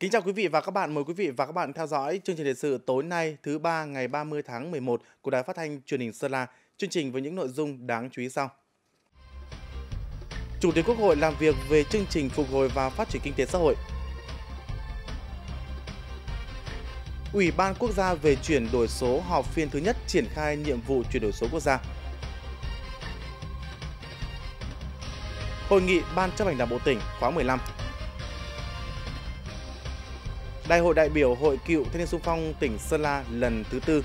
Kính chào quý vị và các bạn, mời quý vị và các bạn theo dõi chương trình thời sự tối nay thứ ba ngày 30 tháng 11 của Đài Phát thanh Truyền hình Sơn La. Chương trình với những nội dung đáng chú ý sau. Chủ tịch Quốc hội làm việc về chương trình phục hồi và phát triển kinh tế xã hội. Ủy ban quốc gia về chuyển đổi số họp phiên thứ nhất triển khai nhiệm vụ chuyển đổi số quốc gia. Hội nghị Ban chấp hành Đảng bộ tỉnh khóa 15 Đại hội đại biểu Hội Cựu Thanh niên xung phong tỉnh Sơn La lần thứ tư.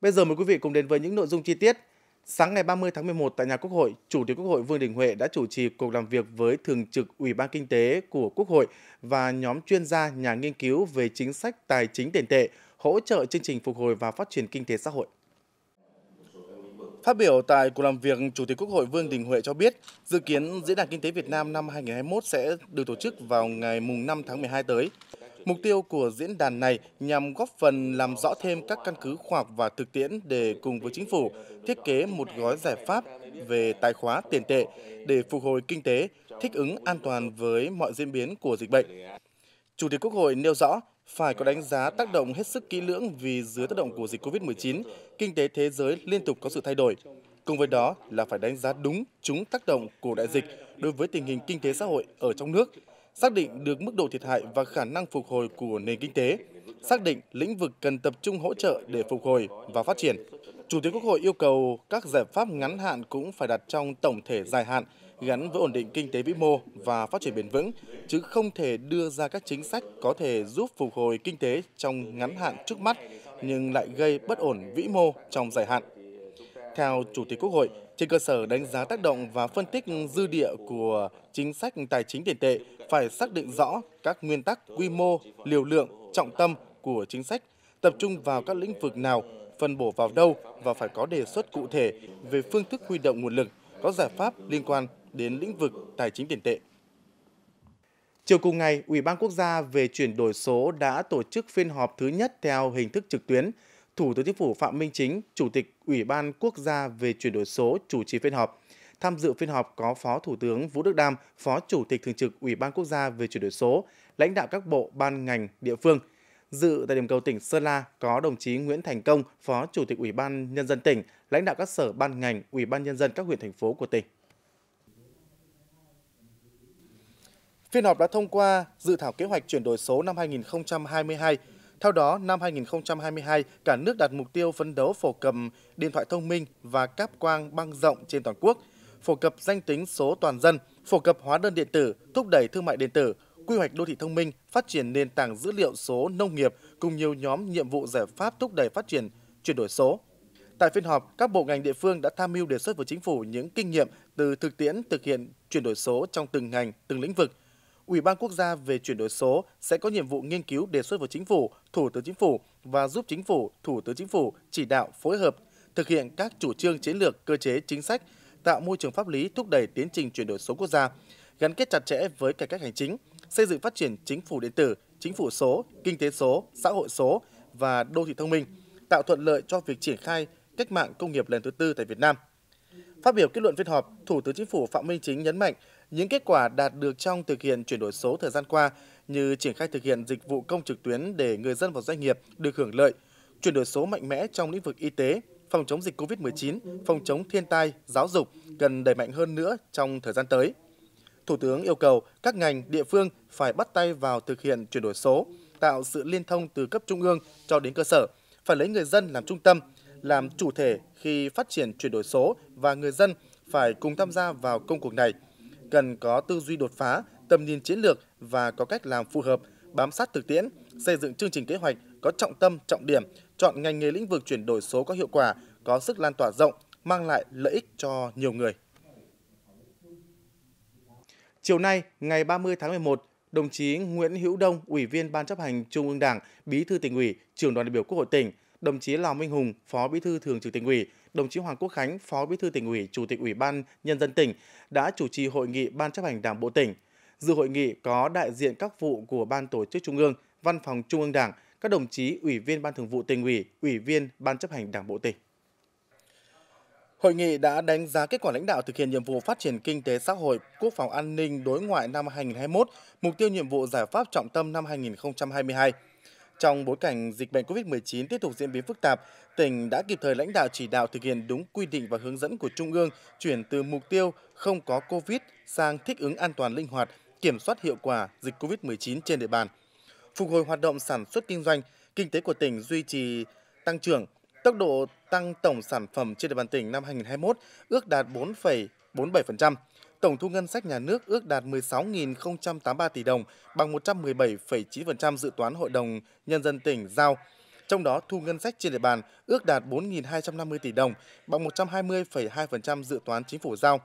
Bây giờ mời quý vị cùng đến với những nội dung chi tiết. Sáng ngày 30 tháng 11 tại nhà Quốc hội, Chủ tịch Quốc hội Vương Đình Huệ đã chủ trì cuộc làm việc với Thường trực Ủy ban Kinh tế của Quốc hội và nhóm chuyên gia nhà nghiên cứu về chính sách tài chính tiền tệ, hỗ trợ chương trình phục hồi và phát triển kinh tế xã hội. Phát biểu tại cuộc làm việc, Chủ tịch Quốc hội Vương Đình Huệ cho biết, dự kiến Diễn đàn Kinh tế Việt Nam năm 2021 sẽ được tổ chức vào ngày 5 tháng 12 tới. Mục tiêu của diễn đàn này nhằm góp phần làm rõ thêm các căn cứ khoa học và thực tiễn để cùng với chính phủ thiết kế một gói giải pháp về tài khóa tiền tệ để phục hồi kinh tế, thích ứng an toàn với mọi diễn biến của dịch bệnh. Chủ tịch Quốc hội nêu rõ, phải có đánh giá tác động hết sức kỹ lưỡng vì dưới tác động của dịch COVID-19, kinh tế thế giới liên tục có sự thay đổi. Cùng với đó là phải đánh giá đúng chúng tác động của đại dịch đối với tình hình kinh tế xã hội ở trong nước, xác định được mức độ thiệt hại và khả năng phục hồi của nền kinh tế, xác định lĩnh vực cần tập trung hỗ trợ để phục hồi và phát triển. Chủ tịch Quốc hội yêu cầu các giải pháp ngắn hạn cũng phải đặt trong tổng thể dài hạn – gắn với ổn định kinh tế vĩ mô và phát triển bền vững, chứ không thể đưa ra các chính sách có thể giúp phục hồi kinh tế trong ngắn hạn trước mắt nhưng lại gây bất ổn vĩ mô trong dài hạn. Theo Chủ tịch Quốc hội, trên cơ sở đánh giá tác động và phân tích dư địa của chính sách tài chính tiền tệ phải xác định rõ các nguyên tắc quy mô, liều lượng, trọng tâm của chính sách, tập trung vào các lĩnh vực nào, phân bổ vào đâu và phải có đề xuất cụ thể về phương thức huy động nguồn lực, có giải pháp liên quan đến lĩnh vực tài chính tiền tệ. Chiều cùng ngày, Ủy ban Quốc gia về chuyển đổi số đã tổ chức phiên họp thứ nhất theo hình thức trực tuyến. Thủ tướng Chính phủ Phạm Minh Chính, Chủ tịch Ủy ban Quốc gia về chuyển đổi số chủ trì phiên họp. Tham dự phiên họp có Phó Thủ tướng Vũ Đức Đam, Phó Chủ tịch Thường trực Ủy ban Quốc gia về chuyển đổi số, lãnh đạo các bộ, ban ngành, địa phương. Dự tại điểm cầu tỉnh Sơn La có đồng chí Nguyễn Thành Công, Phó Chủ tịch Ủy ban Nhân dân tỉnh, lãnh đạo các sở ban ngành, Ủy ban Nhân dân các huyện thành phố của tỉnh. Phiên họp đã thông qua dự thảo kế hoạch chuyển đổi số năm 2022. Theo đó, năm 2022, cả nước đặt mục tiêu phấn đấu phổ cập điện thoại thông minh và cáp quang băng rộng trên toàn quốc, phổ cập danh tính số toàn dân, phổ cập hóa đơn điện tử, thúc đẩy thương mại điện tử, quy hoạch đô thị thông minh, phát triển nền tảng dữ liệu số nông nghiệp cùng nhiều nhóm nhiệm vụ giải pháp thúc đẩy phát triển chuyển đổi số. Tại phiên họp, các bộ ngành địa phương đã tham mưu đề xuất với chính phủ những kinh nghiệm từ thực tiễn thực hiện chuyển đổi số trong từng ngành, từng lĩnh vực – Ủy ban Quốc gia về chuyển đổi số sẽ có nhiệm vụ nghiên cứu đề xuất với Chính phủ, Thủ tướng Chính phủ và giúp Chính phủ, Thủ tướng Chính phủ chỉ đạo phối hợp thực hiện các chủ trương chiến lược, cơ chế, chính sách, tạo môi trường pháp lý thúc đẩy tiến trình chuyển đổi số quốc gia, gắn kết chặt chẽ với cải cách hành chính, xây dựng phát triển chính phủ điện tử, chính phủ số, kinh tế số, xã hội số và đô thị thông minh, tạo thuận lợi cho việc triển khai cách mạng công nghiệp lần thứ tư tại Việt Nam. Phát biểu kết luận phiên họp, Thủ tướng Chính phủ Phạm Minh Chính nhấn mạnh những kết quả đạt được trong thực hiện chuyển đổi số thời gian qua như triển khai thực hiện dịch vụ công trực tuyến để người dân và doanh nghiệp được hưởng lợi, chuyển đổi số mạnh mẽ trong lĩnh vực y tế, phòng chống dịch COVID-19, phòng chống thiên tai, giáo dục cần đẩy mạnh hơn nữa trong thời gian tới. Thủ tướng yêu cầu các ngành, địa phương phải bắt tay vào thực hiện chuyển đổi số, tạo sự liên thông từ cấp trung ương cho đến cơ sở, phải lấy người dân làm trung tâm, làm chủ thể khi phát triển chuyển đổi số và người dân phải cùng tham gia vào công cuộc này – cần có tư duy đột phá, tầm nhìn chiến lược và có cách làm phù hợp, bám sát thực tiễn, xây dựng chương trình kế hoạch có trọng tâm, trọng điểm, chọn ngành nghề lĩnh vực chuyển đổi số có hiệu quả, có sức lan tỏa rộng, mang lại lợi ích cho nhiều người. Chiều nay, ngày 30 tháng 11, đồng chí Nguyễn Hữu Đông, Ủy viên Ban chấp hành Trung ương Đảng, Bí thư tỉnh ủy, trưởng đoàn đại biểu Quốc hội tỉnh, đồng chí Lào Minh Hùng, Phó Bí thư Thường trực tỉnh ủy, đồng chí Hoàng Quốc Khánh, Phó Bí thư tỉnh ủy, Chủ tịch Ủy ban nhân dân tỉnh đã chủ trì hội nghị Ban chấp hành Đảng bộ tỉnh. Dự hội nghị có đại diện các vụ của Ban tổ chức Trung ương, Văn phòng Trung ương Đảng, các đồng chí Ủy viên Ban Thường vụ tỉnh ủy, Ủy viên Ban chấp hành Đảng bộ tỉnh. Hội nghị đã đánh giá kết quả lãnh đạo thực hiện nhiệm vụ phát triển kinh tế xã hội, quốc phòng an ninh, đối ngoại năm 2021, mục tiêu nhiệm vụ giải pháp trọng tâm năm 2022. Trong bối cảnh dịch bệnh COVID-19 tiếp tục diễn biến phức tạp, tỉnh đã kịp thời lãnh đạo chỉ đạo thực hiện đúng quy định và hướng dẫn của Trung ương chuyển từ mục tiêu không có COVID sang thích ứng an toàn linh hoạt, kiểm soát hiệu quả dịch COVID-19 trên địa bàn. Phục hồi hoạt động sản xuất kinh doanh, kinh tế của tỉnh duy trì tăng trưởng, tốc độ tăng tổng sản phẩm trên địa bàn tỉnh năm 2021 ước đạt 4,47% tổng thu ngân sách nhà nước ước đạt 16.083 tỷ đồng, bằng 117,9% dự toán Hội đồng Nhân dân tỉnh giao. Trong đó, thu ngân sách trên địa bàn ước đạt 4.250 tỷ đồng, bằng 120,2% dự toán chính phủ giao.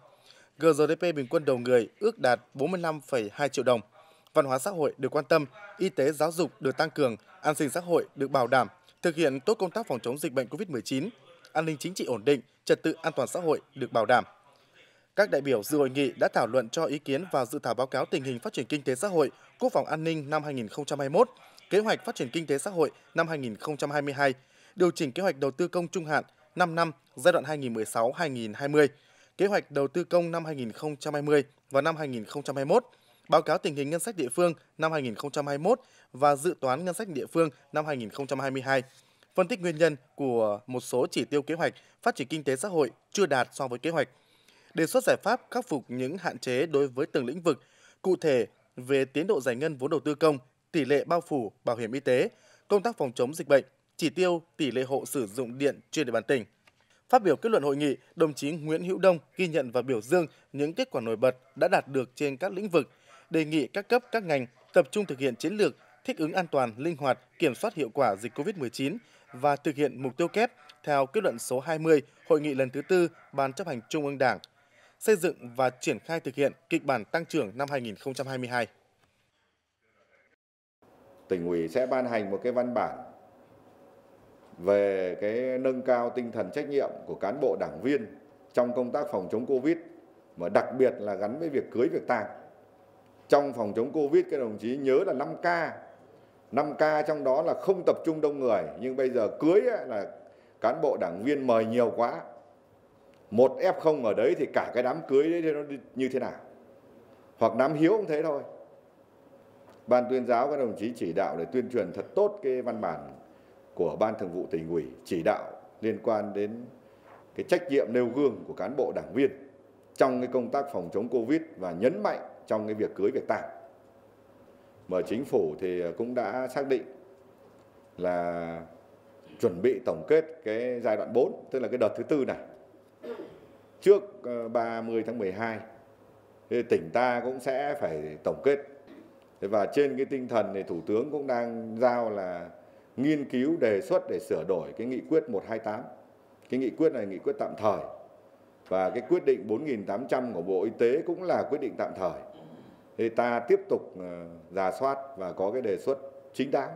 GDP bình quân đầu người ước đạt 45,2 triệu đồng. Văn hóa xã hội được quan tâm, y tế giáo dục được tăng cường, an sinh xã hội được bảo đảm, thực hiện tốt công tác phòng chống dịch bệnh COVID-19, an ninh chính trị ổn định, trật tự an toàn xã hội được bảo đảm. Các đại biểu dự hội nghị đã thảo luận cho ý kiến vào dự thảo báo cáo tình hình phát triển kinh tế xã hội, quốc phòng an ninh năm 2021, kế hoạch phát triển kinh tế xã hội năm 2022, điều chỉnh kế hoạch đầu tư công trung hạn 5 năm giai đoạn 2016-2020, kế hoạch đầu tư công năm 2020 và năm 2021, báo cáo tình hình ngân sách địa phương năm 2021 và dự toán ngân sách địa phương năm 2022, phân tích nguyên nhân của một số chỉ tiêu kế hoạch phát triển kinh tế xã hội chưa đạt so với kế hoạch đề xuất giải pháp khắc phục những hạn chế đối với từng lĩnh vực, cụ thể về tiến độ giải ngân vốn đầu tư công, tỷ lệ bao phủ bảo hiểm y tế, công tác phòng chống dịch bệnh, chỉ tiêu tỷ lệ hộ sử dụng điện trên địa bàn tỉnh. Phát biểu kết luận hội nghị, đồng chí Nguyễn Hữu Đông ghi nhận và biểu dương những kết quả nổi bật đã đạt được trên các lĩnh vực, đề nghị các cấp các ngành tập trung thực hiện chiến lược thích ứng an toàn, linh hoạt, kiểm soát hiệu quả dịch COVID-19 và thực hiện mục tiêu kép theo kết luận số 20 Hội nghị lần thứ tư Ban chấp hành Trung ương Đảng xây dựng và triển khai thực hiện kịch bản tăng trưởng năm 2022. Tỉnh ủy sẽ ban hành một cái văn bản về cái nâng cao tinh thần trách nhiệm của cán bộ đảng viên trong công tác phòng chống Covid mà đặc biệt là gắn với việc cưới việc tang. Trong phòng chống Covid các đồng chí nhớ là 5K. 5K trong đó là không tập trung đông người nhưng bây giờ cưới là cán bộ đảng viên mời nhiều quá một F0 ở đấy thì cả cái đám cưới đấy thì nó như thế nào hoặc đám hiếu cũng thế thôi ban tuyên giáo các đồng chí chỉ đạo để tuyên truyền thật tốt cái văn bản của ban thường vụ tỉnh ủy chỉ đạo liên quan đến cái trách nhiệm nêu gương của cán bộ đảng viên trong cái công tác phòng chống covid và nhấn mạnh trong cái việc cưới việc tạm. mà chính phủ thì cũng đã xác định là chuẩn bị tổng kết cái giai đoạn 4 tức là cái đợt thứ tư này trước 30 ờ, tháng 12 thì tỉnh ta cũng sẽ phải tổng kết và trên cái tinh thần thì thủ tướng cũng đang giao là nghiên cứu đề xuất để sửa đổi cái nghị quyết 128 cái nghị quyết này nghị quyết tạm thời và cái quyết định 4.800 của Bộ Y tế cũng là quyết định tạm thời thì ta tiếp tục giả ờ, soát và có cái đề xuất chính đáng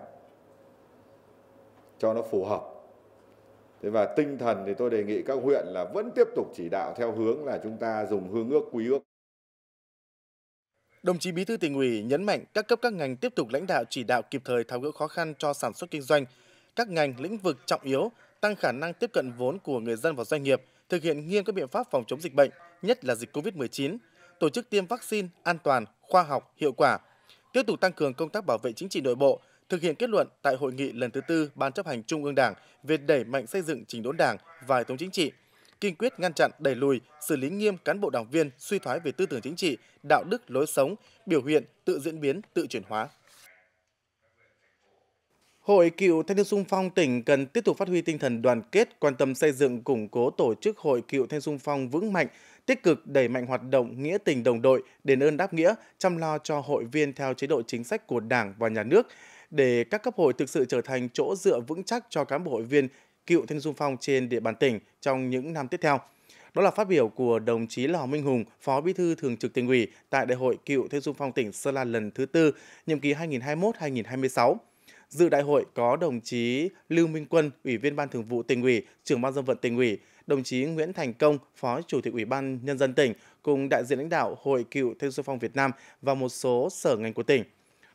cho nó phù hợp Thế và tinh thần thì tôi đề nghị các huyện là vẫn tiếp tục chỉ đạo theo hướng là chúng ta dùng hương ước quý ước. Đồng chí Bí thư tỉnh ủy nhấn mạnh các cấp các ngành tiếp tục lãnh đạo chỉ đạo kịp thời tháo gỡ khó khăn cho sản xuất kinh doanh, các ngành lĩnh vực trọng yếu tăng khả năng tiếp cận vốn của người dân và doanh nghiệp, thực hiện nghiêm các biện pháp phòng chống dịch bệnh, nhất là dịch COVID-19, tổ chức tiêm vaccine an toàn, khoa học, hiệu quả, tiếp tục tăng cường công tác bảo vệ chính trị nội bộ, thực hiện kết luận tại hội nghị lần thứ tư Ban chấp hành Trung ương Đảng về đẩy mạnh xây dựng chỉnh đốn Đảng và hệ thống chính trị, kiên quyết ngăn chặn, đẩy lùi, xử lý nghiêm cán bộ đảng viên suy thoái về tư tưởng chính trị, đạo đức, lối sống, biểu hiện tự diễn biến, tự chuyển hóa. Hội cựu thanh niên sung phong tỉnh cần tiếp tục phát huy tinh thần đoàn kết, quan tâm xây dựng củng cố tổ chức hội cựu thanh sung phong vững mạnh, tích cực đẩy mạnh hoạt động nghĩa tình đồng đội, đền ơn đáp nghĩa, chăm lo cho hội viên theo chế độ chính sách của Đảng và nhà nước, để các cấp hội thực sự trở thành chỗ dựa vững chắc cho cán bộ hội viên cựu thanh dung phong trên địa bàn tỉnh trong những năm tiếp theo. Đó là phát biểu của đồng chí Lò Minh Hùng, Phó Bí thư Thường trực tỉnh ủy tại Đại hội cựu Thanh Dung Phong tỉnh Sơn La lần thứ tư, nhiệm kỳ 2021-2026. Dự đại hội có đồng chí Lưu Minh Quân, Ủy viên Ban Thường vụ tỉnh ủy, trưởng ban dân vận tỉnh ủy, đồng chí Nguyễn Thành Công, Phó Chủ tịch Ủy ban Nhân dân tỉnh, cùng đại diện lãnh đạo Hội cựu Thanh Xuân Phong Việt Nam và một số sở ngành của tỉnh.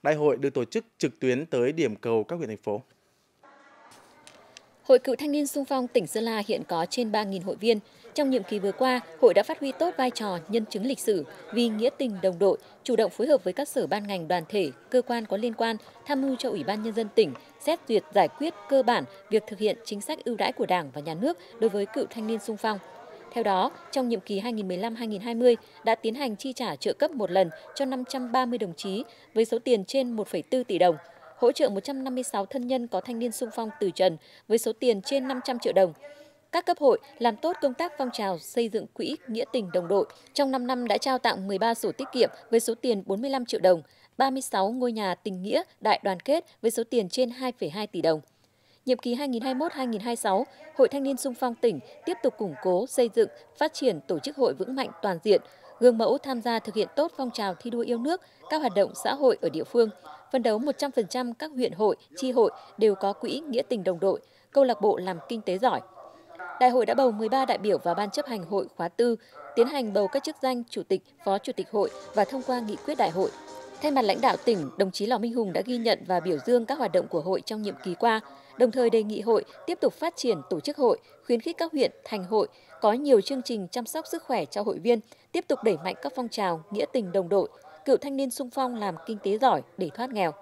Đại hội được tổ chức trực tuyến tới điểm cầu các huyện thành phố. Hội cựu thanh niên sung phong tỉnh Sơn La hiện có trên 3.000 hội viên. Trong nhiệm kỳ vừa qua, hội đã phát huy tốt vai trò nhân chứng lịch sử vì nghĩa tình đồng đội, chủ động phối hợp với các sở ban ngành đoàn thể, cơ quan có liên quan tham mưu cho Ủy ban nhân dân tỉnh xét duyệt giải quyết cơ bản việc thực hiện chính sách ưu đãi của Đảng và nhà nước đối với cựu thanh niên sung phong theo đó, trong nhiệm kỳ 2015-2020 đã tiến hành chi trả trợ cấp một lần cho 530 đồng chí với số tiền trên 1,4 tỷ đồng, hỗ trợ 156 thân nhân có thanh niên sung phong từ trần với số tiền trên 500 triệu đồng. Các cấp hội làm tốt công tác phong trào xây dựng quỹ nghĩa tình đồng đội. Trong 5 năm đã trao tặng 13 sổ tiết kiệm với số tiền 45 triệu đồng, 36 ngôi nhà tình nghĩa đại đoàn kết với số tiền trên 2,2 tỷ đồng nhiệm kỳ 2021-2026, Hội Thanh niên Sung phong tỉnh tiếp tục củng cố, xây dựng, phát triển tổ chức hội vững mạnh toàn diện, gương mẫu tham gia thực hiện tốt phong trào thi đua yêu nước, các hoạt động xã hội ở địa phương, phấn đấu 100% các huyện hội, chi hội đều có quỹ nghĩa tình đồng đội, câu lạc bộ làm kinh tế giỏi. Đại hội đã bầu 13 đại biểu vào ban chấp hành hội khóa tư, tiến hành bầu các chức danh chủ tịch, phó chủ tịch hội và thông qua nghị quyết đại hội. Thay mặt lãnh đạo tỉnh, đồng chí Lò Minh Hùng đã ghi nhận và biểu dương các hoạt động của hội trong nhiệm kỳ qua, đồng thời đề nghị hội tiếp tục phát triển tổ chức hội, khuyến khích các huyện, thành hội có nhiều chương trình chăm sóc sức khỏe cho hội viên, tiếp tục đẩy mạnh các phong trào nghĩa tình đồng đội, cựu thanh niên sung phong làm kinh tế giỏi để thoát nghèo.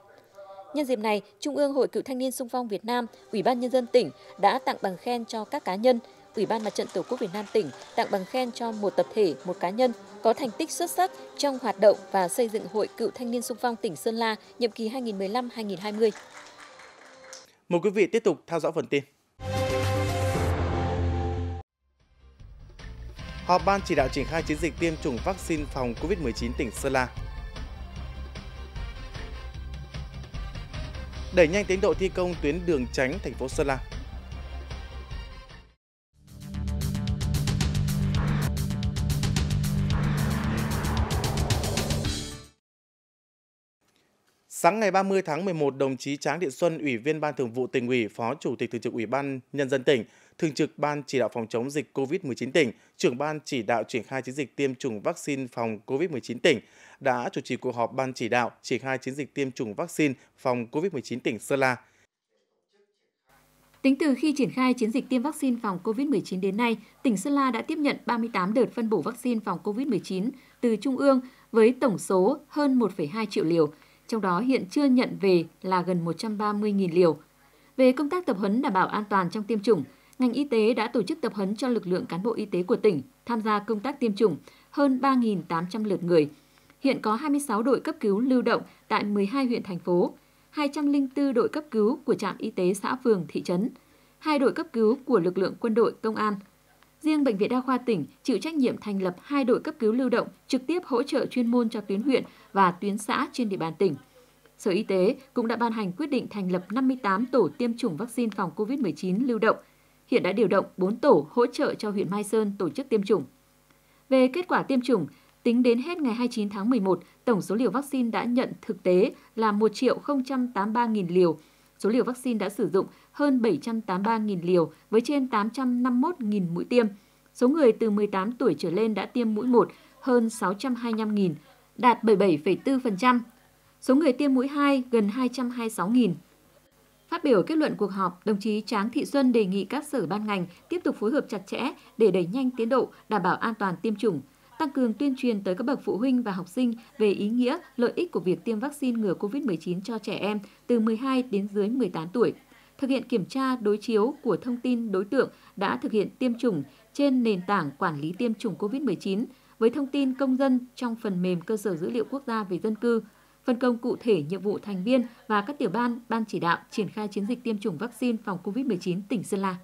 Nhân dịp này, Trung ương Hội Cựu Thanh niên Sung phong Việt Nam, Ủy ban Nhân dân tỉnh đã tặng bằng khen cho các cá nhân, Ủy ban Mặt trận Tổ quốc Việt Nam tỉnh tặng bằng khen cho một tập thể, một cá nhân có thành tích xuất sắc trong hoạt động và xây dựng Hội Cựu Thanh niên sung phong tỉnh Sơn La nhiệm kỳ 2015-2020. Mời quý vị tiếp tục theo dõi phần tin. Họp ban chỉ đạo triển khai chiến dịch tiêm chủng vaccine phòng COVID-19 tỉnh Sơn La đẩy nhanh tiến độ thi công tuyến đường tránh thành phố Sơn La. Sáng ngày 30 tháng 11, đồng chí Tráng Điện Xuân, Ủy viên Ban Thường vụ tỉnh ủy, Phó Chủ tịch Thường trực Ủy ban Nhân dân tỉnh, Thường trực Ban Chỉ đạo phòng chống dịch COVID-19 tỉnh, trưởng Ban Chỉ đạo triển khai chiến dịch tiêm chủng vaccine phòng COVID-19 tỉnh, đã chủ trì cuộc họp Ban Chỉ đạo triển khai chiến dịch tiêm chủng vaccine phòng COVID-19 tỉnh Sơn La. Tính từ khi triển khai chiến dịch tiêm vaccine phòng COVID-19 đến nay, tỉnh Sơn La đã tiếp nhận 38 đợt phân bổ vaccine phòng COVID-19 từ Trung ương với tổng số hơn 1,2 triệu liều – trong đó hiện chưa nhận về là gần 130.000 liều. Về công tác tập huấn đảm bảo an toàn trong tiêm chủng, ngành y tế đã tổ chức tập huấn cho lực lượng cán bộ y tế của tỉnh tham gia công tác tiêm chủng hơn 3.800 lượt người. Hiện có 26 đội cấp cứu lưu động tại 12 huyện thành phố, 204 đội cấp cứu của trạm y tế xã phường thị trấn, hai đội cấp cứu của lực lượng quân đội công an Riêng Bệnh viện Đa khoa tỉnh chịu trách nhiệm thành lập hai đội cấp cứu lưu động trực tiếp hỗ trợ chuyên môn cho tuyến huyện và tuyến xã trên địa bàn tỉnh. Sở Y tế cũng đã ban hành quyết định thành lập 58 tổ tiêm chủng vaccine phòng COVID-19 lưu động. Hiện đã điều động 4 tổ hỗ trợ cho huyện Mai Sơn tổ chức tiêm chủng. Về kết quả tiêm chủng, tính đến hết ngày 29 tháng 11, tổng số liều vaccine đã nhận thực tế là 1 083.000 liều. Số liều vaccine đã sử dụng hơn 783.000 liều với trên 851.000 mũi tiêm. Số người từ 18 tuổi trở lên đã tiêm mũi 1 hơn 625.000, đạt 77,4%. Số người tiêm mũi 2 gần 226.000. Phát biểu kết luận cuộc họp, đồng chí Tráng Thị Xuân đề nghị các sở ban ngành tiếp tục phối hợp chặt chẽ để đẩy nhanh tiến độ, đảm bảo an toàn tiêm chủng, tăng cường tuyên truyền tới các bậc phụ huynh và học sinh về ý nghĩa, lợi ích của việc tiêm vaccine ngừa COVID-19 cho trẻ em từ 12 đến dưới 18 tuổi thực hiện kiểm tra đối chiếu của thông tin đối tượng đã thực hiện tiêm chủng trên nền tảng quản lý tiêm chủng COVID-19 với thông tin công dân trong phần mềm cơ sở dữ liệu quốc gia về dân cư, phân công cụ thể nhiệm vụ thành viên và các tiểu ban, ban chỉ đạo triển khai chiến dịch tiêm chủng vaccine phòng COVID-19 tỉnh Sơn La.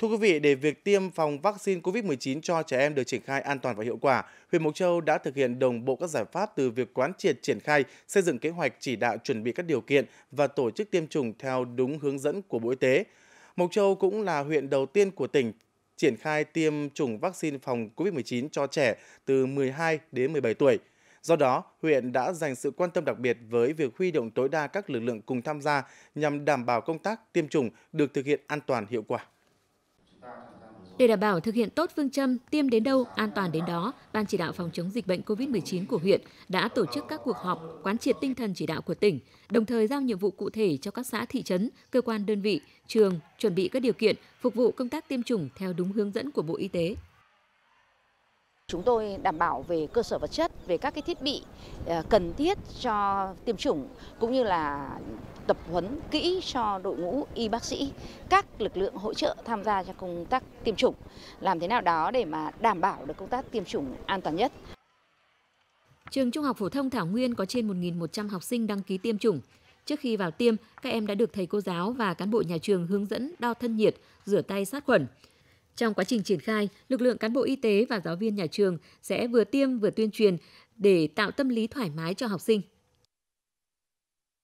Thưa quý vị, để việc tiêm phòng vaccine COVID-19 cho trẻ em được triển khai an toàn và hiệu quả, huyện Mộc Châu đã thực hiện đồng bộ các giải pháp từ việc quán triệt triển khai, xây dựng kế hoạch chỉ đạo chuẩn bị các điều kiện và tổ chức tiêm chủng theo đúng hướng dẫn của Bộ Y tế. Mộc Châu cũng là huyện đầu tiên của tỉnh triển khai tiêm chủng vaccine phòng COVID-19 cho trẻ từ 12 đến 17 tuổi. Do đó, huyện đã dành sự quan tâm đặc biệt với việc huy động tối đa các lực lượng cùng tham gia nhằm đảm bảo công tác tiêm chủng được thực hiện an toàn hiệu quả. Để đảm bảo thực hiện tốt phương châm tiêm đến đâu, an toàn đến đó, Ban chỉ đạo phòng chống dịch bệnh COVID-19 của huyện đã tổ chức các cuộc họp quán triệt tinh thần chỉ đạo của tỉnh, đồng thời giao nhiệm vụ cụ thể cho các xã thị trấn, cơ quan đơn vị, trường chuẩn bị các điều kiện phục vụ công tác tiêm chủng theo đúng hướng dẫn của Bộ Y tế. Chúng tôi đảm bảo về cơ sở vật chất, về các cái thiết bị ờ, cần thiết cho tiêm chủng cũng như là tập huấn kỹ cho đội ngũ y bác sĩ, các lực lượng hỗ trợ tham gia cho công tác tiêm chủng, làm thế nào đó để mà đảm bảo được công tác tiêm chủng an toàn nhất. Trường Trung học phổ thông Thảo Nguyên có trên 1.100 học sinh đăng ký tiêm chủng. Trước khi vào tiêm, các em đã được thầy cô giáo và cán bộ nhà trường hướng dẫn đo thân nhiệt, rửa tay sát khuẩn. Trong quá trình triển khai, lực lượng cán bộ y tế và giáo viên nhà trường sẽ vừa tiêm vừa tuyên truyền để tạo tâm lý thoải mái cho học sinh.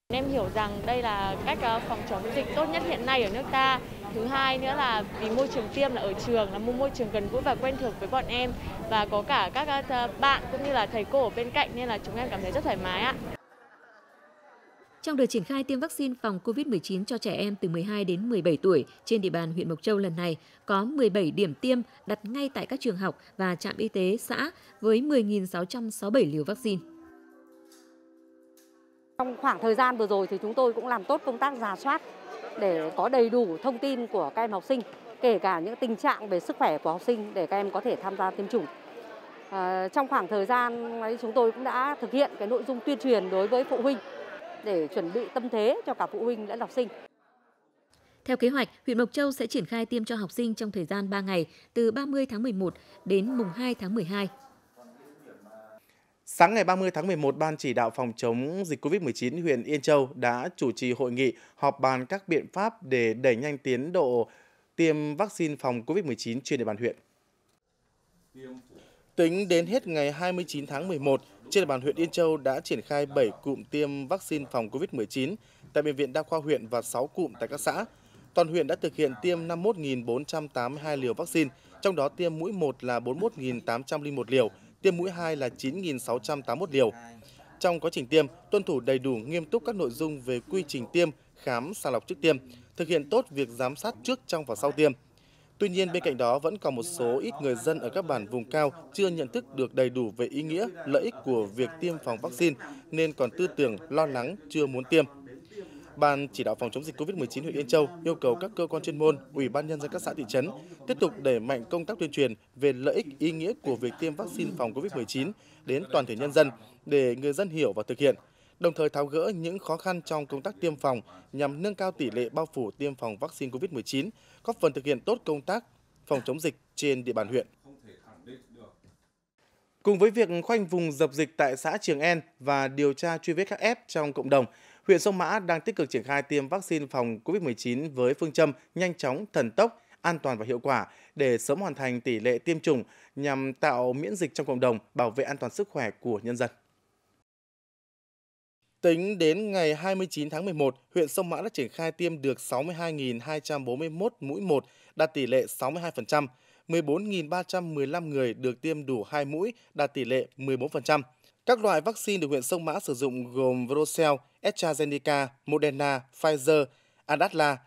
Em hiểu rằng đây là cách ờ, phòng chống dịch tốt nhất hiện nay ở nước ta. Thứ hai nữa là vì môi trường tiêm là ở trường, là một môi trường gần gũi và quen thuộc với bọn em và có cả các ờ, bạn cũng như là thầy cô ở bên cạnh nên là chúng em cảm thấy rất thoải mái ạ. Trong đợt triển khai tiêm vaccine phòng COVID-19 cho trẻ em từ 12 đến 17 tuổi trên địa bàn huyện Mộc Châu lần này, có 17 điểm tiêm đặt ngay tại các trường học và trạm y tế xã với 10.667 liều vaccine. Trong khoảng thời gian vừa rồi thì chúng tôi cũng làm tốt công tác giả soát để có đầy đủ thông tin của các em học sinh, kể cả những tình trạng về sức khỏe của học sinh để các em có thể tham gia tiêm chủng. À, trong khoảng thời gian ấy chúng tôi cũng đã thực hiện cái nội dung tuyên truyền đối với phụ huynh để chuẩn bị tâm thế cho cả phụ huynh lẫn học sinh. Theo kế hoạch, huyện Mộc Châu sẽ triển khai tiêm cho học sinh trong thời gian 3 ngày, từ 30 tháng 11 đến mùng 2 tháng 12. Sáng ngày 30 tháng 11, Ban chỉ đạo phòng chống dịch COVID-19 huyện Yên Châu đã chủ trì hội nghị họp bàn các biện pháp để đẩy nhanh tiến độ tiêm vaccine phòng COVID-19 trên địa bàn huyện. Tính đến hết ngày 29 tháng 11, trên địa bàn huyện Yên Châu đã triển khai 7 cụm tiêm vaccine phòng COVID-19 tại Bệnh viện Đa khoa huyện và 6 cụm tại các xã. Toàn huyện đã thực hiện tiêm 51.482 liều vaccine, trong đó tiêm mũi 1 là 41.801 liều, tiêm mũi 2 là 9.681 liều. Trong quá trình tiêm, tuân thủ đầy đủ nghiêm túc các nội dung về quy trình tiêm, khám, sàng lọc trước tiêm, thực hiện tốt việc giám sát trước, trong và sau tiêm – Tuy nhiên bên cạnh đó vẫn còn một số ít người dân ở các bản vùng cao chưa nhận thức được đầy đủ về ý nghĩa, lợi ích của việc tiêm phòng vaccine nên còn tư tưởng lo lắng chưa muốn tiêm. Ban chỉ đạo phòng chống dịch COVID-19 huyện Yên Châu yêu cầu các cơ quan chuyên môn, ủy ban nhân dân các xã thị trấn tiếp tục đẩy mạnh công tác tuyên truyền về lợi ích ý nghĩa của việc tiêm vaccine phòng COVID-19 đến toàn thể nhân dân để người dân hiểu và thực hiện, đồng thời tháo gỡ những khó khăn trong công tác tiêm phòng nhằm nâng cao tỷ lệ bao phủ tiêm phòng vaccine COVID-19 góp phần thực hiện tốt công tác phòng chống dịch trên địa bàn huyện. Cùng với việc khoanh vùng dập dịch tại xã Trường En và điều tra truy vết các F trong cộng đồng, huyện Sông Mã đang tích cực triển khai tiêm vaccine phòng COVID-19 với phương châm nhanh chóng, thần tốc, an toàn và hiệu quả để sớm hoàn thành tỷ lệ tiêm chủng nhằm tạo miễn dịch trong cộng đồng, bảo vệ an toàn sức khỏe của nhân dân. Tính đến ngày 29 tháng 11, huyện Sông Mã đã triển khai tiêm được 62.241 mũi 1, đạt tỷ lệ 62%, 14.315 người được tiêm đủ 2 mũi, đạt tỷ lệ 14%. Các loại vaccine được huyện Sông Mã sử dụng gồm Verocell, AstraZeneca, Moderna, Pfizer, Adalla,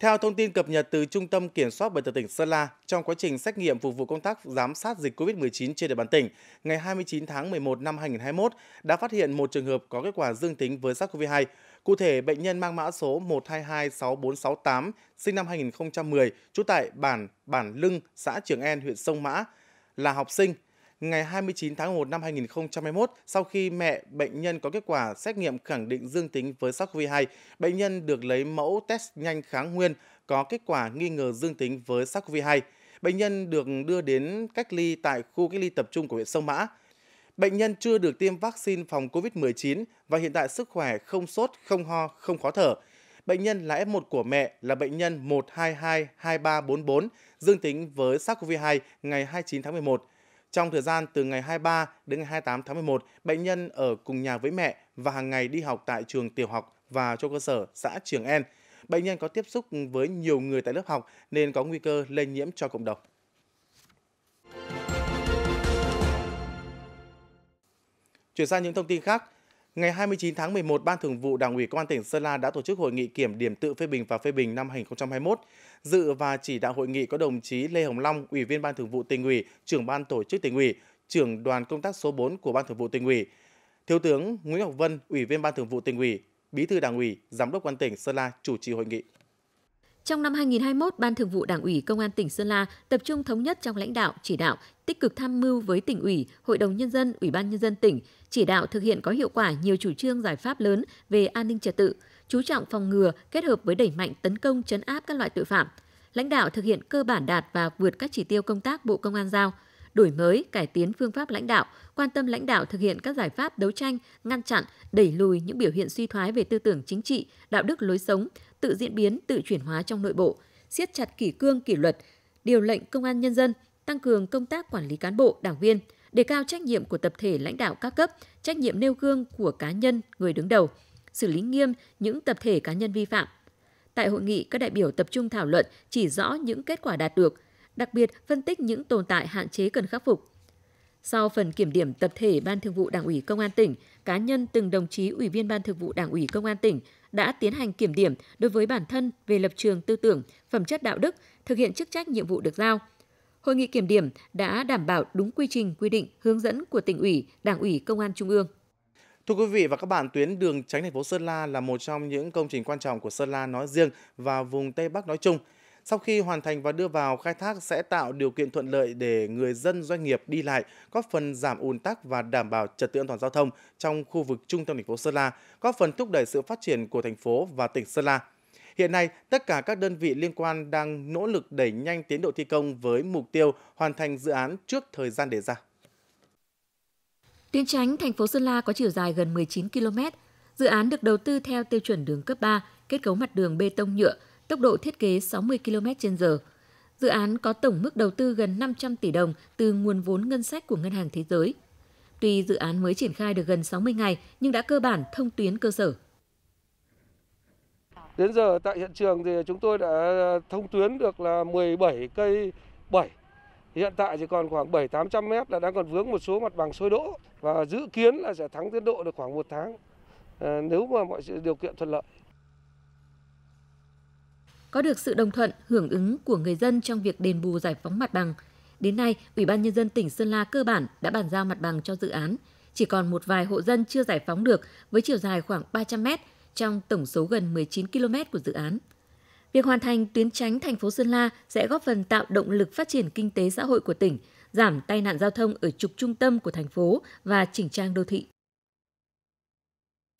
theo thông tin cập nhật từ Trung tâm Kiểm soát Bệnh tật tỉnh Sơn La, trong quá trình xét nghiệm phục vụ công tác giám sát dịch COVID-19 trên địa bàn tỉnh, ngày 29 tháng 11 năm 2021 đã phát hiện một trường hợp có kết quả dương tính với SARS-CoV-2. Cụ thể, bệnh nhân mang mã số 1226468, sinh năm 2010, trú tại bản Bản Lưng, xã Trường En, huyện Sông Mã, là học sinh, ngày 29 tháng 1 năm 2021 sau khi mẹ bệnh nhân có kết quả xét nghiệm khẳng định dương tính với SARS-CoV-2. Bệnh nhân được lấy mẫu test nhanh kháng nguyên có kết quả nghi ngờ dương tính với SARS-CoV-2. Bệnh nhân được đưa đến cách ly tại khu cách ly tập trung của huyện Sông Mã. Bệnh nhân chưa được tiêm vaccine phòng COVID-19 và hiện tại sức khỏe không sốt, không ho, không khó thở. Bệnh nhân là F1 của mẹ là bệnh nhân 1222344 dương tính với SARS-CoV-2 ngày 29 tháng 11. Trong thời gian từ ngày 23 đến ngày 28 tháng 11, bệnh nhân ở cùng nhà với mẹ và hàng ngày đi học tại trường tiểu học và cho cơ sở xã Trường En. Bệnh nhân có tiếp xúc với nhiều người tại lớp học nên có nguy cơ lây nhiễm cho cộng đồng. Chuyển sang những thông tin khác, Ngày 29 tháng 11, Ban Thường vụ Đảng ủy Công an tỉnh Sơn La đã tổ chức hội nghị kiểm điểm tự phê bình và phê bình năm 2021. Dự và chỉ đạo hội nghị có đồng chí Lê Hồng Long, Ủy viên Ban Thường vụ tỉnh ủy, trưởng ban tổ chức tỉnh ủy, trưởng đoàn công tác số 4 của Ban Thường vụ tỉnh ủy, Thiếu tướng Nguyễn Ngọc Vân, Ủy viên Ban Thường vụ tỉnh ủy, Bí thư Đảng ủy, Giám đốc quan tỉnh Sơn La chủ trì hội nghị. Trong năm 2021, Ban Thường vụ Đảng ủy Công an tỉnh Sơn La tập trung thống nhất trong lãnh đạo, chỉ đạo, tích cực tham mưu với tỉnh ủy, Hội đồng nhân dân, Ủy ban nhân dân tỉnh chỉ đạo thực hiện có hiệu quả nhiều chủ trương giải pháp lớn về an ninh trật tự, chú trọng phòng ngừa kết hợp với đẩy mạnh tấn công chấn áp các loại tội phạm. Lãnh đạo thực hiện cơ bản đạt và vượt các chỉ tiêu công tác Bộ Công an giao, đổi mới, cải tiến phương pháp lãnh đạo, quan tâm lãnh đạo thực hiện các giải pháp đấu tranh, ngăn chặn, đẩy lùi những biểu hiện suy thoái về tư tưởng chính trị, đạo đức lối sống, tự diễn biến, tự chuyển hóa trong nội bộ, siết chặt kỷ cương kỷ luật, điều lệnh công an nhân dân, tăng cường công tác quản lý cán bộ, đảng viên – đề cao trách nhiệm của tập thể lãnh đạo các cấp, trách nhiệm nêu gương của cá nhân, người đứng đầu, xử lý nghiêm những tập thể cá nhân vi phạm. Tại hội nghị, các đại biểu tập trung thảo luận chỉ rõ những kết quả đạt được, đặc biệt phân tích những tồn tại hạn chế cần khắc phục. Sau phần kiểm điểm tập thể Ban Thường vụ Đảng ủy Công an tỉnh, cá nhân từng đồng chí Ủy viên Ban Thường vụ Đảng ủy Công an tỉnh đã tiến hành kiểm điểm đối với bản thân về lập trường tư tưởng, phẩm chất đạo đức, thực hiện chức trách nhiệm vụ được giao – Hội nghị kiểm điểm đã đảm bảo đúng quy trình quy định hướng dẫn của tỉnh ủy, Đảng ủy Công an Trung ương. Thưa quý vị và các bạn, tuyến đường tránh thành phố Sơn La là một trong những công trình quan trọng của Sơn La nói riêng và vùng Tây Bắc nói chung. Sau khi hoàn thành và đưa vào khai thác sẽ tạo điều kiện thuận lợi để người dân doanh nghiệp đi lại, góp phần giảm ùn tắc và đảm bảo trật tự an toàn giao thông trong khu vực trung tâm thành phố Sơn La, góp phần thúc đẩy sự phát triển của thành phố và tỉnh Sơn La. Hiện nay, tất cả các đơn vị liên quan đang nỗ lực đẩy nhanh tiến độ thi công với mục tiêu hoàn thành dự án trước thời gian đề ra. Tuyến tránh thành phố Sơn La có chiều dài gần 19 km. Dự án được đầu tư theo tiêu chuẩn đường cấp 3, kết cấu mặt đường bê tông nhựa, tốc độ thiết kế 60 km/h. Dự án có tổng mức đầu tư gần 500 tỷ đồng từ nguồn vốn ngân sách của Ngân hàng Thế giới. Tuy dự án mới triển khai được gần 60 ngày nhưng đã cơ bản thông tuyến cơ sở. Đến giờ tại hiện trường thì chúng tôi đã à, thông tuyến được là 17 cây bẩy. Hiện tại chỉ còn khoảng 7 800 mét là đang còn vướng một số mặt bằng sôi đỗ và dự kiến là sẽ thắng tiến độ được khoảng một tháng à, nếu mà mọi sự điều kiện thuận lợi. Có được sự đồng thuận, hưởng ứng của người dân trong việc đền bù giải phóng mặt bằng, đến nay Ủy ban nhân dân tỉnh Sơn La cơ bản đã bàn giao mặt bằng cho dự án. Chỉ còn một vài hộ dân chưa giải phóng được với chiều dài khoảng 300 mét, trong tổng số gần 19 km của dự án. Việc hoàn thành tuyến tránh thành phố Sơn La sẽ góp phần tạo động lực phát triển kinh tế xã hội của tỉnh, giảm tai nạn giao thông ở trục trung tâm của thành phố và chỉnh trang đô thị.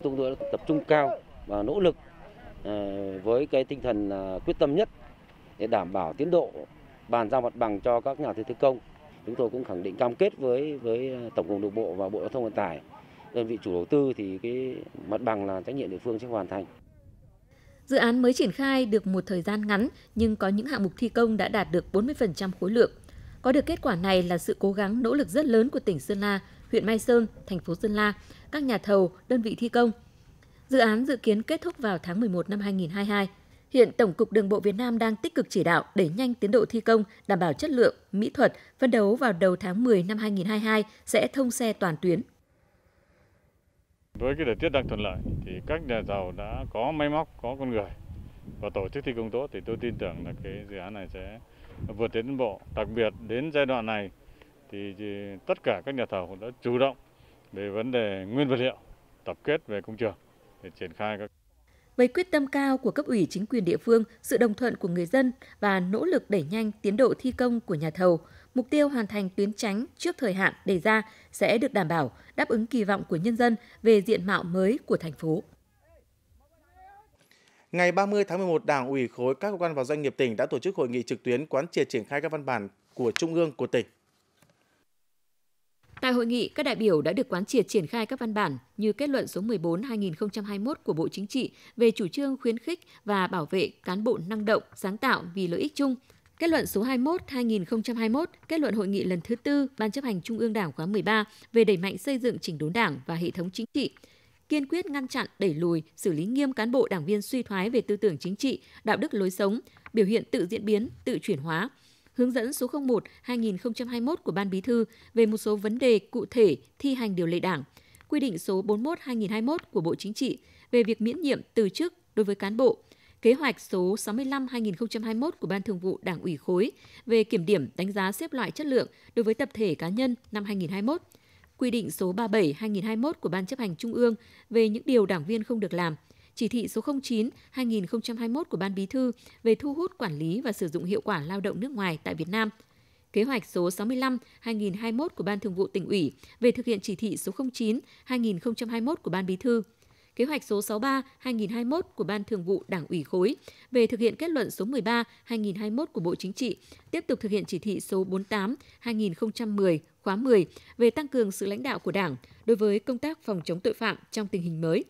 Chúng tôi đã tập trung cao và nỗ lực ờ, với cái tinh thần quyết tâm nhất để đảm bảo tiến độ bàn giao mặt bằng cho các nhà thi công. Chúng tôi cũng khẳng định cam kết với với ờ, Tổng cục Đường bộ và Bộ Giao thông Vận tải đơn vị chủ đầu tư thì cái mặt bằng là trách nhiệm địa phương sẽ hoàn thành. Dự án mới triển khai được một thời gian ngắn nhưng có những hạng mục thi công đã đạt được 40% khối lượng. Có được kết quả này là sự cố gắng nỗ lực rất lớn của tỉnh Sơn La, huyện Mai Sơn, thành phố Sơn La, các nhà thầu, đơn vị thi công. Dự án dự kiến kết thúc vào tháng 11 năm 2022. Hiện Tổng cục Đường bộ Việt Nam đang tích cực chỉ đạo đẩy nhanh tiến độ thi công, đảm bảo chất lượng, mỹ thuật, phấn đấu vào đầu tháng 10 năm 2022 sẽ thông xe toàn tuyến với cái thời tiết đang thuận lợi thì các nhà thầu đã có máy móc, có con người và tổ chức thi công tốt thì tôi tin tưởng là cái dự án này sẽ vượt tiến bộ. Đặc biệt đến giai đoạn này thì tất cả các nhà thầu đã chủ động về vấn đề nguyên vật liệu, tập kết về công trường để triển khai các với quyết tâm cao của cấp ủy chính quyền địa phương, sự đồng thuận của người dân và nỗ lực đẩy nhanh tiến độ thi công của nhà thầu, mục tiêu hoàn thành tuyến tránh trước thời hạn đề ra sẽ được đảm bảo, đáp ứng kỳ vọng của nhân dân về diện mạo mới của thành phố. Ngày 30 tháng 11, Đảng ủy khối các cơ quan và doanh nghiệp tỉnh đã tổ chức hội nghị trực tuyến quán triệt triển khai các văn bản của Trung ương của tỉnh. Tại hội nghị, các đại biểu đã được quán triệt triển khai các văn bản như kết luận số 14/2021 của Bộ Chính trị về chủ trương khuyến khích và bảo vệ cán bộ năng động, sáng tạo vì lợi ích chung, Kết luận số 21-2021, kết luận hội nghị lần thứ tư Ban chấp hành Trung ương Đảng khóa 13 về đẩy mạnh xây dựng chỉnh đốn Đảng và hệ thống chính trị, kiên quyết ngăn chặn, đẩy lùi, xử lý nghiêm cán bộ đảng viên suy thoái về tư tưởng chính trị, đạo đức lối sống, biểu hiện tự diễn biến, tự chuyển hóa, hướng dẫn số 01-2021 của Ban Bí thư về một số vấn đề cụ thể thi hành điều lệ Đảng, quy định số 41-2021 của Bộ Chính trị về việc miễn nhiệm từ chức đối với cán bộ, kế hoạch số 65-2021 của Ban Thường vụ Đảng ủy khối về kiểm điểm đánh giá xếp loại chất lượng đối với tập thể cá nhân năm 2021, quy định số 37-2021 của Ban chấp hành Trung ương về những điều đảng viên không được làm, chỉ thị số 09-2021 của Ban Bí thư về thu hút quản lý và sử dụng hiệu quả lao động nước ngoài tại Việt Nam, kế hoạch số 65-2021 của Ban Thường vụ tỉnh ủy về thực hiện chỉ thị số 09-2021 của Ban Bí thư – kế hoạch số 63-2021 của Ban Thường vụ Đảng ủy khối về thực hiện kết luận số 13-2021 của Bộ Chính trị, tiếp tục thực hiện chỉ thị số 48-2010 khóa 10 về tăng cường sự lãnh đạo của Đảng đối với công tác phòng chống tội phạm trong tình hình mới.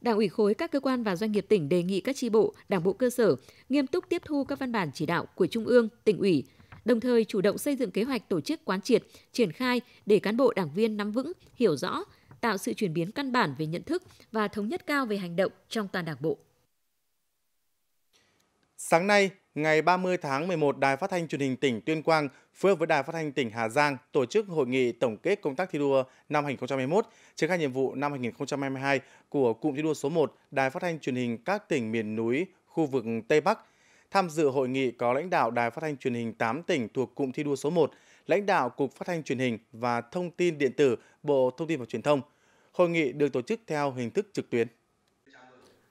Đảng ủy khối các cơ quan và doanh nghiệp tỉnh đề nghị các tri bộ, đảng bộ cơ sở nghiêm túc tiếp thu các văn bản chỉ đạo của Trung ương, tỉnh ủy, đồng thời chủ động xây dựng kế hoạch tổ chức quán triệt, triển khai để cán bộ đảng viên nắm vững, hiểu rõ tạo sự chuyển biến căn bản về nhận thức và thống nhất cao về hành động trong toàn Đảng bộ. Sáng nay, ngày 30 tháng 11, Đài Phát thanh Truyền hình tỉnh Tuyên Quang phối hợp với Đài Phát thanh tỉnh Hà Giang tổ chức hội nghị tổng kết công tác thi đua năm 2021, triển khai nhiệm vụ năm 2022 của cụm thi đua số 1 Đài Phát thanh Truyền hình các tỉnh miền núi, khu vực Tây Bắc. Tham dự hội nghị có lãnh đạo Đài Phát thanh Truyền hình 8 tỉnh thuộc cụm thi đua số 1, lãnh đạo Cục Phát thanh Truyền hình và Thông tin Điện tử Bộ Thông tin và Truyền thông. Hội nghị được tổ chức theo hình thức trực tuyến.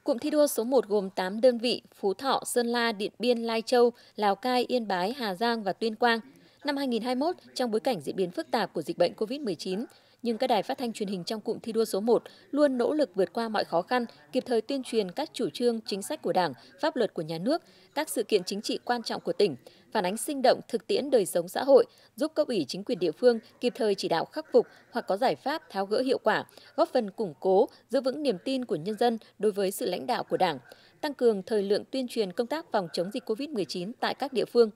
Cụm thi đua số 1 gồm 8 đơn vị Phú Thọ, Sơn La, Điện Biên, Lai Châu, Lào Cai, Yên Bái, Hà Giang và Tuyên Quang. Năm 2021, trong bối cảnh diễn biến phức tạp của dịch bệnh COVID-19, nhưng các đài phát thanh truyền hình trong cụm thi đua số 1 luôn nỗ lực vượt qua mọi khó khăn, kịp thời tuyên truyền các chủ trương, chính sách của Đảng, pháp luật của nhà nước, các sự kiện chính trị quan trọng của tỉnh, phản ánh sinh động thực tiễn đời sống xã hội, giúp cấp ủy chính quyền địa phương kịp thời chỉ đạo khắc phục hoặc có giải pháp tháo gỡ hiệu quả, góp phần củng cố, giữ vững niềm tin của nhân dân đối với sự lãnh đạo của Đảng, tăng cường thời lượng tuyên truyền công tác phòng chống dịch COVID-19 tại các địa phương,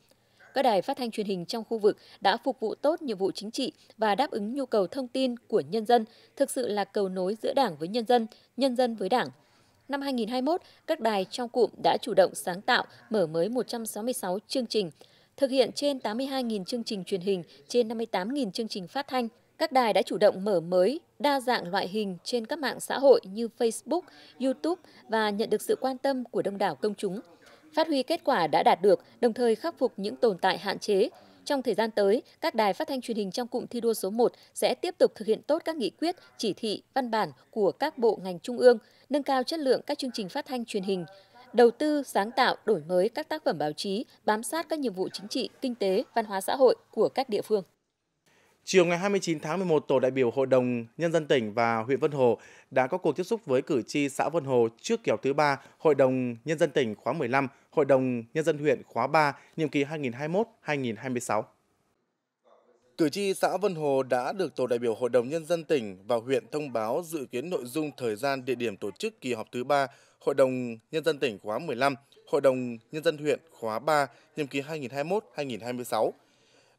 các đài phát thanh truyền hình trong khu vực đã phục vụ tốt nhiệm vụ chính trị và đáp ứng nhu cầu thông tin của nhân dân, thực sự là cầu nối giữa Đảng với nhân dân, nhân dân với Đảng năm 2021, các đài trong cụm đã chủ động sáng tạo, mở mới 166 chương trình, thực hiện trên 82.000 chương trình truyền hình, trên 58.000 chương trình phát thanh. Các đài đã chủ động mở mới, đa dạng loại hình trên các mạng xã hội như Facebook, YouTube và nhận được sự quan tâm của đông đảo công chúng. Phát huy kết quả đã đạt được, đồng thời khắc phục những tồn tại hạn chế, trong thời gian tới, các đài phát thanh truyền hình trong cụm thi đua số 1 sẽ tiếp tục thực hiện tốt các nghị quyết, chỉ thị, văn bản của các bộ ngành trung ương, nâng cao chất lượng các chương trình phát thanh truyền hình, đầu tư sáng tạo đổi mới các tác phẩm báo chí bám sát các nhiệm vụ chính trị kinh tế văn hóa xã hội của các địa phương Chiều ngày 29 tháng 11, tổ đại biểu Hội đồng Nhân dân tỉnh và huyện Vân Hồ đã có cuộc tiếp xúc với cử tri xã Vân Hồ trước kỳ họp thứ 3 Hội đồng Nhân dân tỉnh khóa 15, Hội đồng Nhân dân huyện khóa 3, nhiệm kỳ 2021-2026. Cử tri xã Vân Hồ đã được Tổ đại biểu Hội đồng Nhân dân tỉnh và huyện thông báo dự kiến nội dung thời gian địa điểm tổ chức kỳ họp thứ 3 Hội đồng Nhân dân tỉnh khóa 15, Hội đồng Nhân dân huyện khóa 3, nhiệm kỳ 2021-2026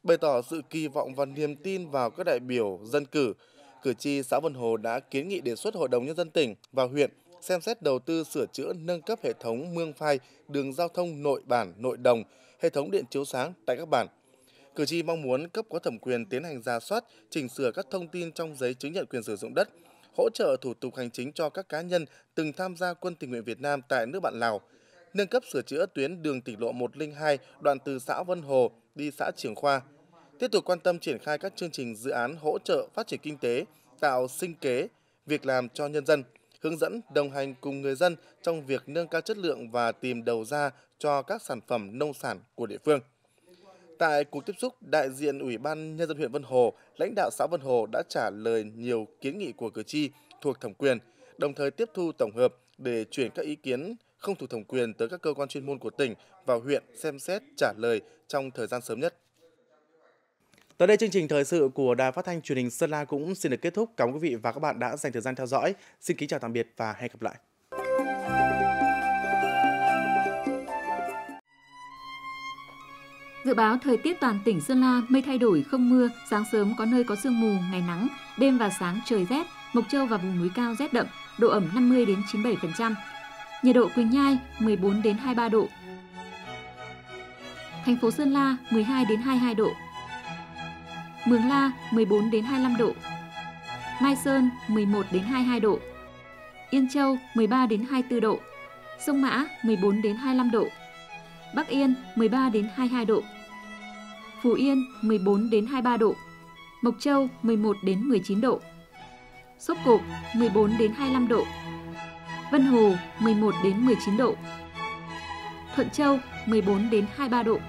bày tỏ sự kỳ vọng và niềm tin vào các đại biểu dân cử. Cử tri xã Vân Hồ đã kiến nghị đề xuất Hội đồng Nhân dân tỉnh và huyện xem xét đầu tư sửa chữa nâng cấp hệ thống mương phai, đường giao thông nội bản, nội đồng, hệ thống điện chiếu sáng tại các bản. Cử tri mong muốn cấp có thẩm quyền tiến hành ra soát, chỉnh sửa các thông tin trong giấy chứng nhận quyền sử dụng đất, hỗ trợ thủ tục hành chính cho các cá nhân từng tham gia quân tình nguyện Việt Nam tại nước bạn Lào, nâng cấp sửa chữa tuyến đường tỉnh lộ 102 đoạn từ xã Vân Hồ đi xã Trường Khoa, tiếp tục quan tâm triển khai các chương trình dự án hỗ trợ phát triển kinh tế, tạo sinh kế, việc làm cho nhân dân, hướng dẫn đồng hành cùng người dân trong việc nâng cao chất lượng và tìm đầu ra cho các sản phẩm nông sản của địa phương. Tại cuộc tiếp xúc, đại diện Ủy ban Nhân dân huyện Vân Hồ, lãnh đạo xã Vân Hồ đã trả lời nhiều kiến nghị của cử tri thuộc thẩm quyền, đồng thời tiếp thu tổng hợp để chuyển các ý kiến không thuộc thẩm quyền tới các cơ quan chuyên môn của tỉnh và huyện xem xét trả lời trong thời gian sớm nhất. Tới đây chương trình thời sự của Đài Phát thanh Truyền hình Sơn La cũng xin được kết thúc. Cảm ơn quý vị và các bạn đã dành thời gian theo dõi. Xin kính chào tạm biệt và hẹn gặp lại. Dự báo thời tiết toàn tỉnh Sơn La mây thay đổi không mưa, sáng sớm có nơi có sương mù, ngày nắng, đêm và sáng trời rét, Mộc Châu và vùng núi cao rét đậm, độ ẩm 50 đến 97% nhiệt độ Quỳnh Nhai 14 đến 23 độ. Thành phố Sơn La 12 đến 22 độ. Mường La 14 đến 25 độ. Mai Sơn 11 đến 22 độ. Yên Châu 13 đến 24 độ. Sông Mã 14 đến 25 độ. Bắc Yên 13 đến 22 độ. Phú Yên 14 đến 23 độ. Mộc Châu 11 đến 19 độ. Sóc Cộp 14 đến 25 độ. Vân Hồ 11 đến 19 độ. Thuận Châu 14 đến 23 độ.